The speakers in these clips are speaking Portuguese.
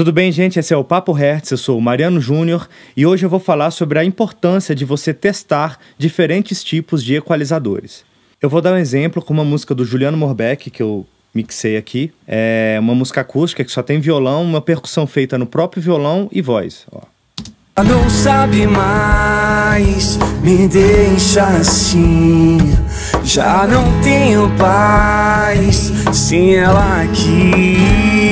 Tudo bem, gente? Esse é o Papo Hertz, eu sou o Mariano Júnior e hoje eu vou falar sobre a importância de você testar diferentes tipos de equalizadores. Eu vou dar um exemplo com uma música do Juliano Morbeck, que eu mixei aqui. É uma música acústica que só tem violão, uma percussão feita no próprio violão e voz. Ó. Não sabe mais, me deixa assim. Já não tenho paz sem ela aqui.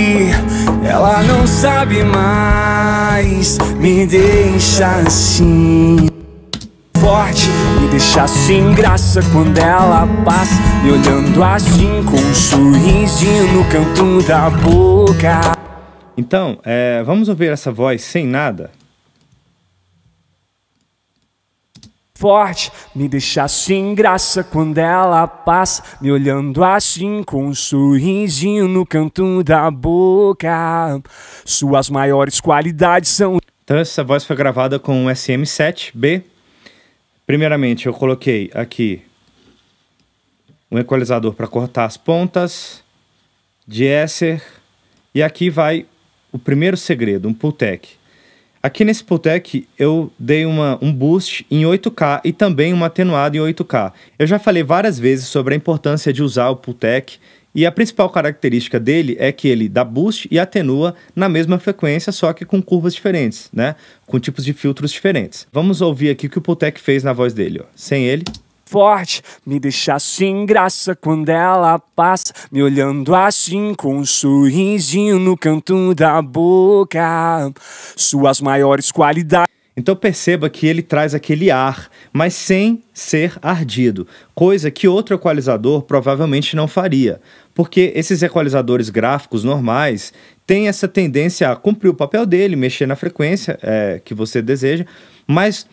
Ela não sabe mais me deixa assim Forte, me deixa sem graça quando ela passa Me olhando assim com um sorrisinho no canto da boca Então, é, vamos ouvir essa voz sem nada? forte, me deixa sem graça quando ela passa, me olhando assim com um sorrisinho no canto da boca. Suas maiores qualidades são. Então, essa voz foi gravada com um SM7B. Primeiramente, eu coloquei aqui um equalizador para cortar as pontas, de Esser, e aqui vai o primeiro segredo, um pull tech. Aqui nesse Pultec eu dei uma, um boost em 8K e também uma atenuada em 8K. Eu já falei várias vezes sobre a importância de usar o Pultec e a principal característica dele é que ele dá boost e atenua na mesma frequência, só que com curvas diferentes, né? Com tipos de filtros diferentes. Vamos ouvir aqui o que o Pultec fez na voz dele, ó. Sem ele forte, me deixa sem graça quando ela passa, me olhando assim com um sorrisinho no canto da boca. Suas maiores qualidades. Então perceba que ele traz aquele ar, mas sem ser ardido, coisa que outro equalizador provavelmente não faria, porque esses equalizadores gráficos normais têm essa tendência a cumprir o papel dele, mexer na frequência é, que você deseja, mas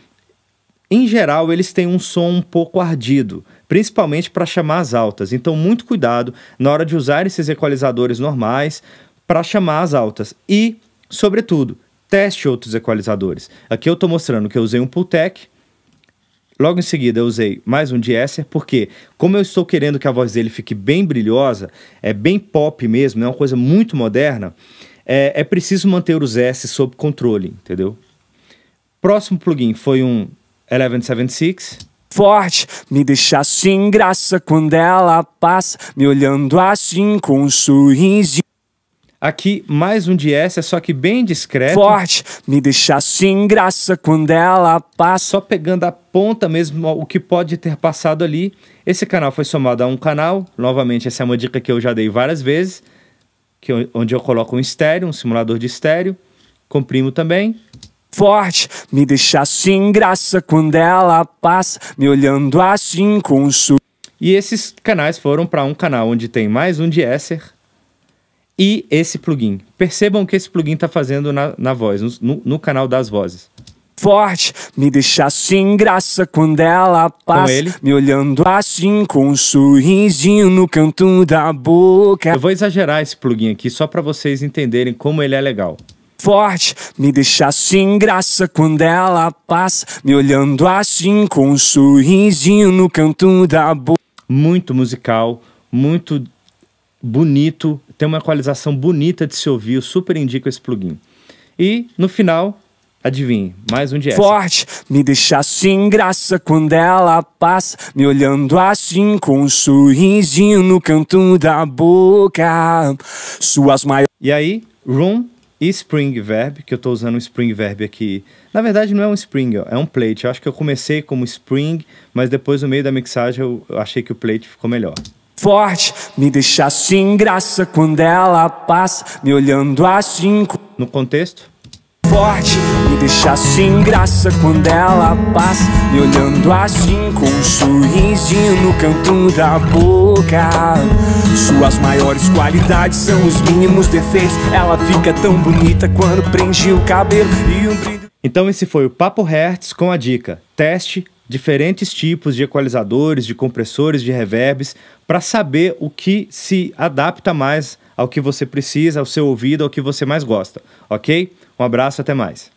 em geral, eles têm um som um pouco ardido, principalmente para chamar as altas, então muito cuidado na hora de usar esses equalizadores normais para chamar as altas. E, sobretudo, teste outros equalizadores. Aqui eu estou mostrando que eu usei um Pultec, Logo em seguida, eu usei mais um Diesser, porque, como eu estou querendo que a voz dele fique bem brilhosa, é bem pop mesmo, é uma coisa muito moderna, é, é preciso manter os S sob controle, entendeu? Próximo plugin foi um 1176 forte, me deixa sem graça quando ela passa, me olhando assim com um sorriso. Aqui mais um S, é só que bem discreto. Forte, me deixa sem graça quando ela passa. Só pegando a ponta mesmo, o que pode ter passado ali. Esse canal foi somado a um canal. Novamente, essa é uma dica que eu já dei várias vezes. Que, onde eu coloco um estéreo, um simulador de estéreo. Comprimo também forte, me deixa sem graça quando ela passa, me olhando assim com su. E esses canais foram para um canal onde tem mais um de Deesser e esse plugin. Percebam o que esse plugin está fazendo na, na voz, no, no canal das vozes forte, me deixa sem graça quando ela passa, me olhando assim com um sorrisinho no canto da boca. Eu vou exagerar esse plugin aqui só para vocês entenderem como ele é legal forte, me deixa sem graça quando ela passa, me olhando assim com um sorrisinho no canto da boca. Muito musical, muito bonito, tem uma equalização bonita de se ouvir, eu super indico esse plugin. E no final, Adivinhe, mais um jazz. Forte, me deixa sem graça quando ela passa, me olhando assim com um sorrisinho no canto da boca. Suas maiores. E aí, Room Spring Verb, que eu estou usando o Spring Verb aqui. Na verdade, não é um Spring, é um plate. Eu acho que eu comecei como Spring, mas depois, no meio da mixagem, eu achei que o plate ficou melhor. Forte, me deixa sem graça quando ela passa, me olhando assim. No contexto, forte Me deixa sem graça quando ela passa Me olhando assim com um sorrisinho no canto da boca Suas maiores qualidades são os mínimos defeitos Ela fica tão bonita quando prende o cabelo e um brilho Então esse foi o Papo Hertz com a dica Teste diferentes tipos de equalizadores, de compressores, de reverbs, para saber o que se adapta mais ao que você precisa, ao seu ouvido, ao que você mais gosta, ok? Um abraço, até mais.